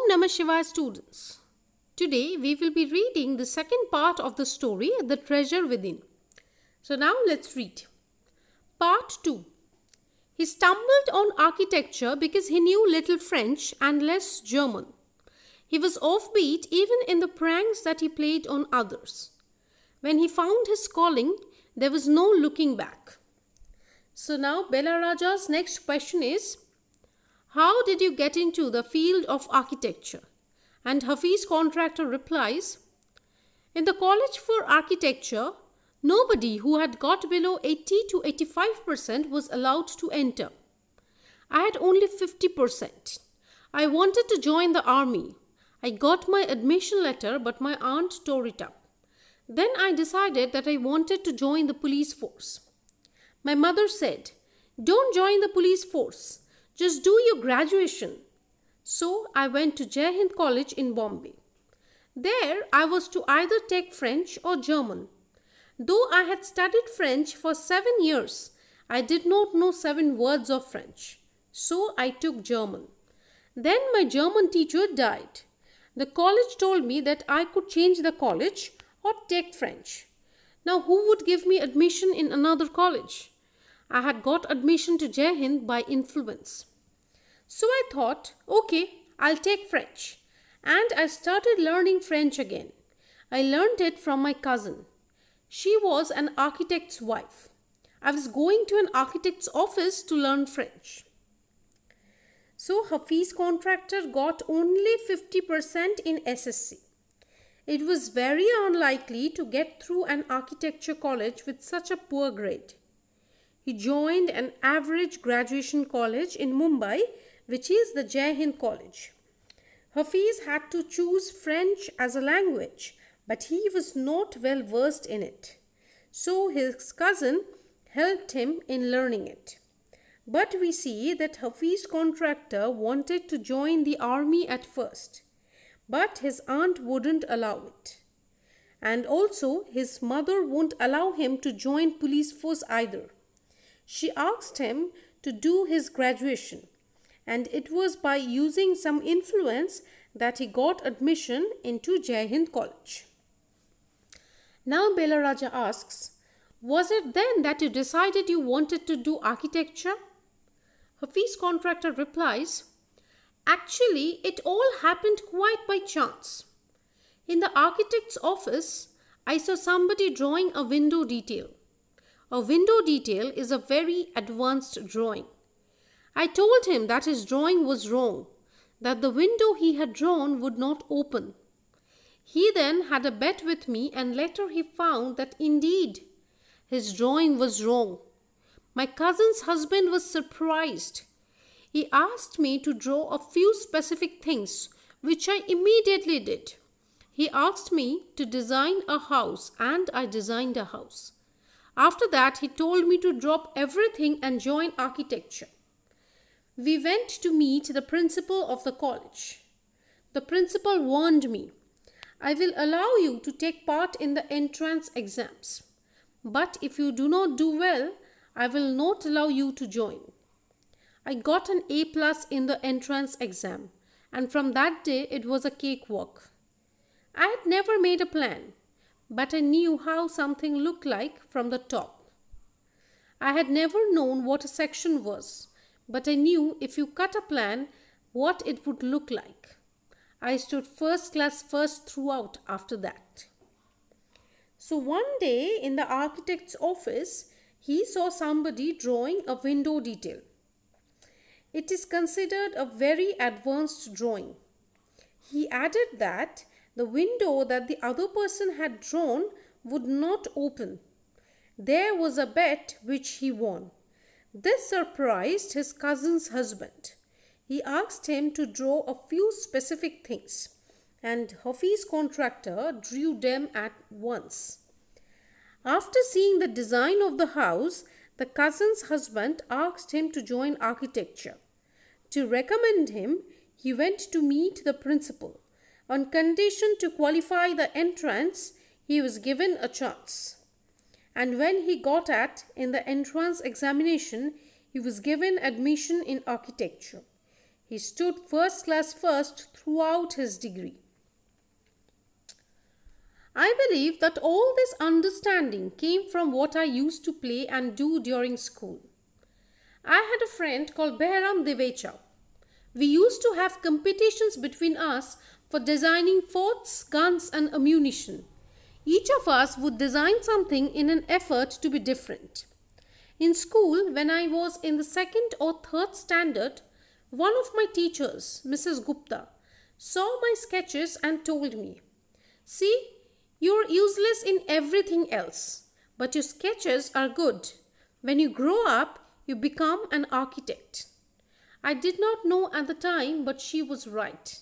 Om Namah Shivaya students. Today we will be reading the second part of the story The Treasure Within. So now let's read. Part 2. He stumbled on architecture because he knew little French and less German. He was offbeat even in the pranks that he played on others. When he found his calling, there was no looking back. So now Bela Raja's next question is how did you get into the field of architecture? And Hafiz contractor replies, In the College for Architecture, nobody who had got below 80 to 85% was allowed to enter. I had only 50%. I wanted to join the army. I got my admission letter, but my aunt tore it up. Then I decided that I wanted to join the police force. My mother said, Don't join the police force. Just do your graduation. So I went to Jai Hind College in Bombay. There I was to either take French or German. Though I had studied French for seven years, I did not know seven words of French. So I took German. Then my German teacher died. The college told me that I could change the college or take French. Now, who would give me admission in another college? I had got admission to Jai Hind by influence. So I thought, okay, I'll take French. And I started learning French again. I learned it from my cousin. She was an architect's wife. I was going to an architect's office to learn French. So Hafiz contractor got only 50% in SSC. It was very unlikely to get through an architecture college with such a poor grade. He joined an average graduation college in Mumbai which is the Jai Hind College. Hafiz had to choose French as a language, but he was not well versed in it. So his cousin helped him in learning it. But we see that Hafiz contractor wanted to join the army at first, but his aunt wouldn't allow it. And also his mother won't allow him to join police force either. She asked him to do his graduation and it was by using some influence that he got admission into Jai Hind College. Now Belaraja asks, was it then that you decided you wanted to do architecture? Hafiz contractor replies, Actually, it all happened quite by chance. In the architect's office, I saw somebody drawing a window detail. A window detail is a very advanced drawing. I told him that his drawing was wrong, that the window he had drawn would not open. He then had a bet with me, and later he found that indeed his drawing was wrong. My cousin's husband was surprised. He asked me to draw a few specific things, which I immediately did. He asked me to design a house, and I designed a house. After that, he told me to drop everything and join architecture we went to meet the principal of the college. The principal warned me, I will allow you to take part in the entrance exams, but if you do not do well, I will not allow you to join. I got an A plus in the entrance exam, and from that day it was a cakewalk. I had never made a plan, but I knew how something looked like from the top. I had never known what a section was but I knew if you cut a plan, what it would look like. I stood first class first throughout after that. So one day in the architect's office, he saw somebody drawing a window detail. It is considered a very advanced drawing. He added that the window that the other person had drawn would not open. There was a bet which he won. This surprised his cousin's husband. He asked him to draw a few specific things, and Hafiz contractor drew them at once. After seeing the design of the house, the cousin's husband asked him to join architecture. To recommend him, he went to meet the principal. On condition to qualify the entrance, he was given a chance and when he got at in the entrance examination, he was given admission in architecture. He stood first class first throughout his degree. I believe that all this understanding came from what I used to play and do during school. I had a friend called Behram Devechau. We used to have competitions between us for designing forts, guns and ammunition. Each of us would design something in an effort to be different. In school, when I was in the second or third standard, one of my teachers, Mrs. Gupta, saw my sketches and told me, See, you're useless in everything else, but your sketches are good. When you grow up, you become an architect. I did not know at the time, but she was right.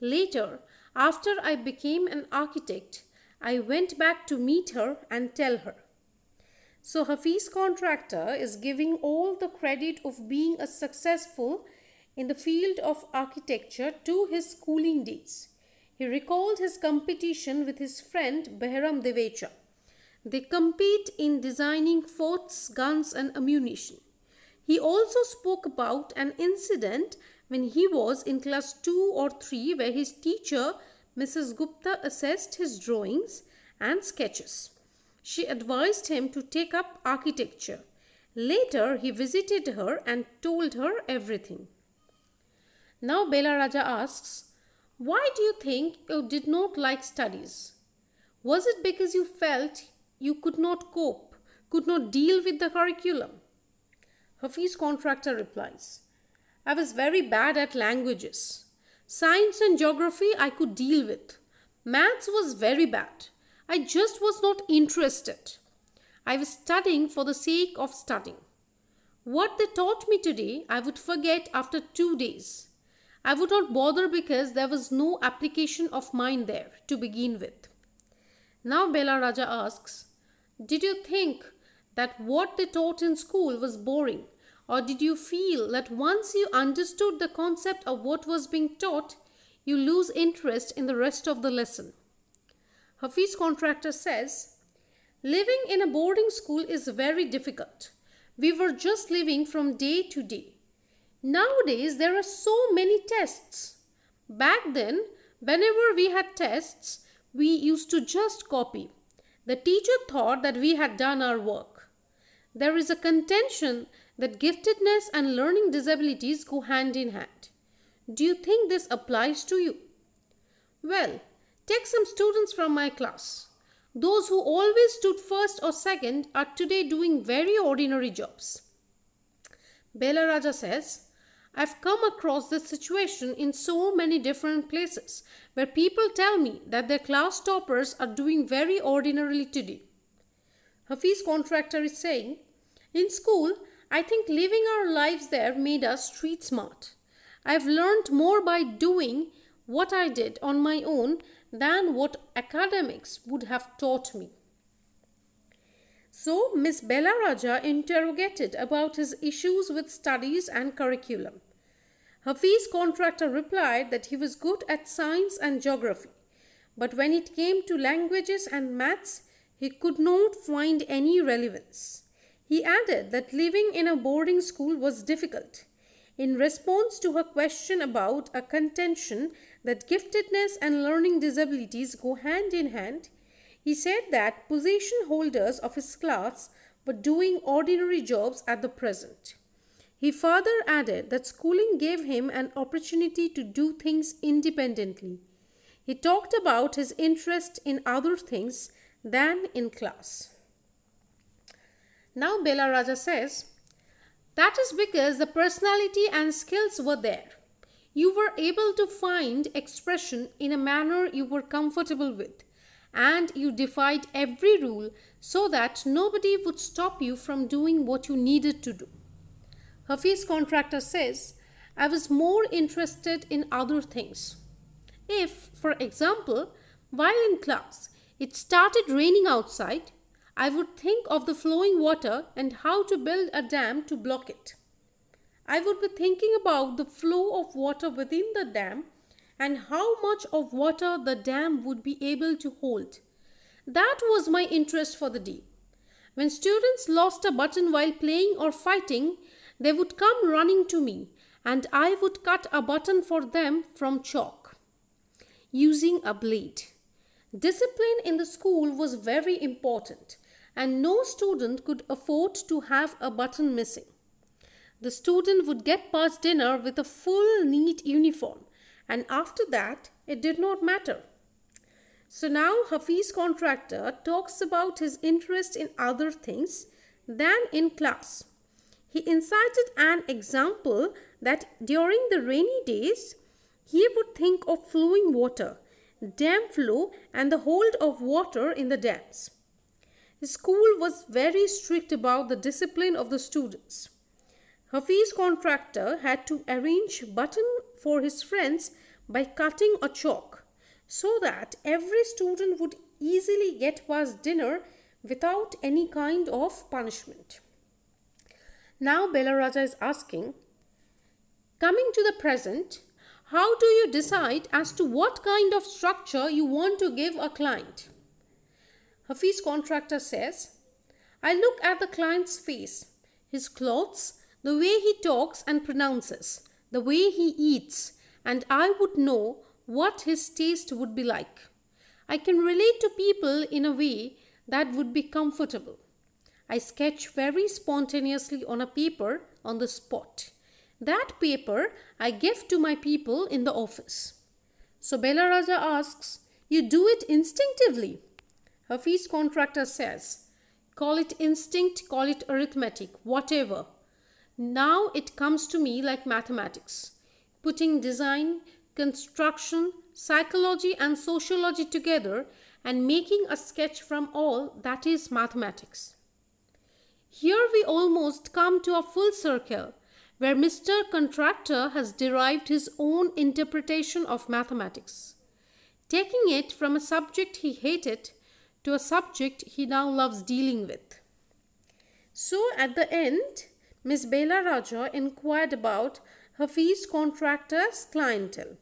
Later, after I became an architect, I went back to meet her and tell her. So Hafiz contractor is giving all the credit of being a successful in the field of architecture to his schooling days. He recalled his competition with his friend Behram Devecha. They compete in designing forts, guns and ammunition. He also spoke about an incident when he was in class 2 or 3 where his teacher Mrs. Gupta assessed his drawings and sketches. She advised him to take up architecture. Later, he visited her and told her everything. Now, Bela Raja asks, Why do you think you did not like studies? Was it because you felt you could not cope, could not deal with the curriculum? Hafiz contractor replies, I was very bad at languages. Science and geography I could deal with. Maths was very bad. I just was not interested. I was studying for the sake of studying. What they taught me today, I would forget after two days. I would not bother because there was no application of mine there to begin with. Now Bela Raja asks, Did you think that what they taught in school was boring or did you feel that once you understood the concept of what was being taught, you lose interest in the rest of the lesson? Hafiz Contractor says, Living in a boarding school is very difficult. We were just living from day to day. Nowadays, there are so many tests. Back then, whenever we had tests, we used to just copy. The teacher thought that we had done our work. There is a contention that giftedness and learning disabilities go hand in hand. Do you think this applies to you? Well, take some students from my class. Those who always stood first or second are today doing very ordinary jobs. Bela Raja says, I've come across this situation in so many different places where people tell me that their class toppers are doing very ordinarily today. Hafiz Contractor is saying, In school, I think living our lives there made us street smart. I've learned more by doing what I did on my own than what academics would have taught me. So, Miss Bella Raja interrogated about his issues with studies and curriculum. Hafiz contractor replied that he was good at science and geography, but when it came to languages and maths, he could not find any relevance. He added that living in a boarding school was difficult. In response to her question about a contention that giftedness and learning disabilities go hand in hand, he said that position holders of his class were doing ordinary jobs at the present. He further added that schooling gave him an opportunity to do things independently. He talked about his interest in other things than in class. Now Bela Raja says, That is because the personality and skills were there. You were able to find expression in a manner you were comfortable with, and you defied every rule so that nobody would stop you from doing what you needed to do. Hafiz contractor says, I was more interested in other things. If, for example, while in class, it started raining outside, I would think of the flowing water and how to build a dam to block it. I would be thinking about the flow of water within the dam and how much of water the dam would be able to hold. That was my interest for the day. When students lost a button while playing or fighting, they would come running to me and I would cut a button for them from chalk using a blade. Discipline in the school was very important and no student could afford to have a button missing. The student would get past dinner with a full, neat uniform, and after that, it did not matter. So now Hafiz contractor talks about his interest in other things than in class. He incited an example that during the rainy days, he would think of flowing water, dam flow, and the hold of water in the dams. The school was very strict about the discipline of the students. Hafiz contractor had to arrange button for his friends by cutting a chalk so that every student would easily get past dinner without any kind of punishment. Now Belaraja is asking, coming to the present, how do you decide as to what kind of structure you want to give a client? Hafiz contractor says, I look at the client's face, his clothes, the way he talks and pronounces, the way he eats, and I would know what his taste would be like. I can relate to people in a way that would be comfortable. I sketch very spontaneously on a paper on the spot. That paper I give to my people in the office. So Bela Raja asks, You do it instinctively? Her fees contractor says, call it instinct, call it arithmetic, whatever. Now it comes to me like mathematics, putting design, construction, psychology, and sociology together and making a sketch from all that is mathematics. Here we almost come to a full circle where Mr. Contractor has derived his own interpretation of mathematics. Taking it from a subject he hated, to a subject he now loves dealing with. So at the end, Miss Bela Raja inquired about Hafiz contractor's clientele.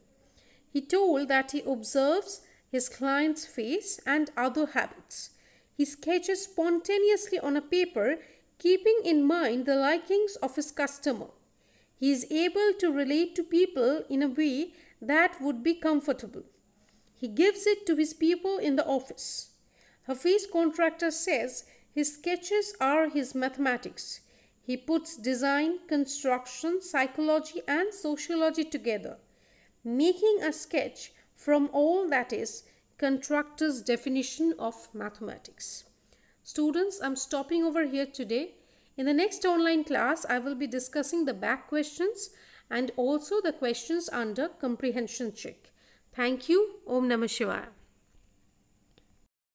He told that he observes his client's face and other habits. He sketches spontaneously on a paper, keeping in mind the likings of his customer. He is able to relate to people in a way that would be comfortable. He gives it to his people in the office. Hafiz Contractor says his sketches are his mathematics. He puts design, construction, psychology, and sociology together, making a sketch from all that is contractor's definition of mathematics. Students, I'm stopping over here today. In the next online class, I will be discussing the back questions and also the questions under comprehension check. Thank you. Om Namah Shivaya.